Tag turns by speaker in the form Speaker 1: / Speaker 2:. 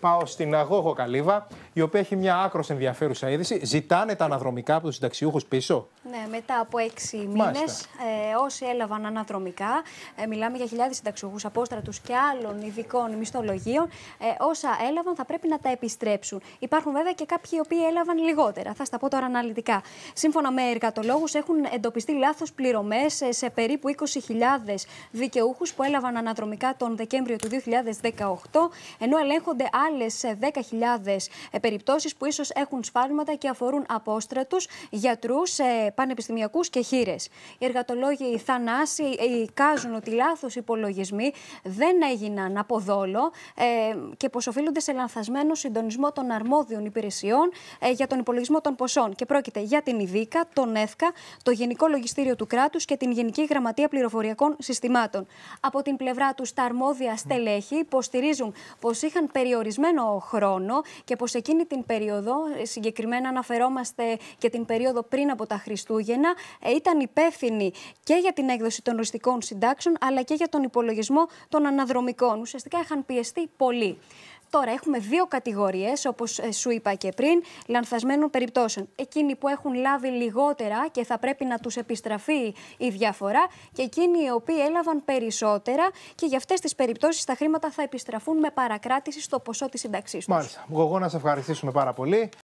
Speaker 1: πάω στην Αγώγο Καλύβα, η οποία έχει μια άκρος ενδιαφέρουσα είδηση. Ζητάνε τα αναδρομικά από τους συνταξιούχους πίσω. Ναι, μετά από έξι μήνες, ε, όσοι έλαβαν αναδρομικά, ε, μιλάμε για χιλιάδες συνταξιούχους, απόστρατους και άλλων ειδικών μισθολογίων, ε, όσα έλαβαν θα πρέπει να τα επιστρέψουν. Υπάρχουν βέβαια και κάποιοι οι οποίοι έλαβαν λιγότερα. Θα στα πω τώρα αναλυτικά. Σύμφωνα με εργατολόγους, έχουν εντοπιστεί λάθος πληρωμές ε, σε περίπου 20.000 δικαιούχους που έλαβαν αναδρομικά τον Δεκέμβριο του 2018, ενώ ελέγχονται άλλες 10.000 περιπτώσεις που ίσως έχουν σφάλματα και αφορούν απόστρατους, γιατρούς, πανεπιστημιακούς και χείρες. Οι εργατολόγοι οι Θανάση εικάζουν ότι λάθος υπολογισμοί δεν έγιναν από δόλο ε, και πως οφείλονται σε λανθασμένο συντονισμό των αρμόδιων υπηρεσιών ε, για τον υπολογισμό των ποσών. Και πρόκειται για την ΙΔΙΚΑ, τον ΕΦΚΑ, το Γενικό Λογιστήριο του Κράτους και την Γενική Γραμματεία Πληροφοριακών Συστημάτων. Από την πλευρά τους, τα αρμόδια στελέχη υποστηρίζουν πως είχαν περιορισμένο χρόνο και πως εκείνη την περίοδο, ε, συγκεκριμένα αναφερόμαστε και την περίοδο πριν από τα Χριστούγεννα, Χριστούγεννα ε, ήταν υπεύθυνη και για την έκδοση των οριστικών συντάξεων αλλά και για τον υπολογισμό των αναδρομικών. Ουσιαστικά είχαν πιεστεί πολύ. Τώρα έχουμε δύο κατηγορίες, όπως ε, σου είπα και πριν, λανθασμένων περιπτώσεων. Εκείνοι που έχουν λάβει λιγότερα και θα πρέπει να τους επιστραφεί η διαφορά, και εκείνοι οι οποίοι έλαβαν περισσότερα και για αυτές τις περιπτώσεις τα χρήματα θα επιστραφούν με παρακράτηση στο ποσό της συνταξής τους. Μάλιστα. εγώ να σε ευχαριστήσουμε πάρα πολύ.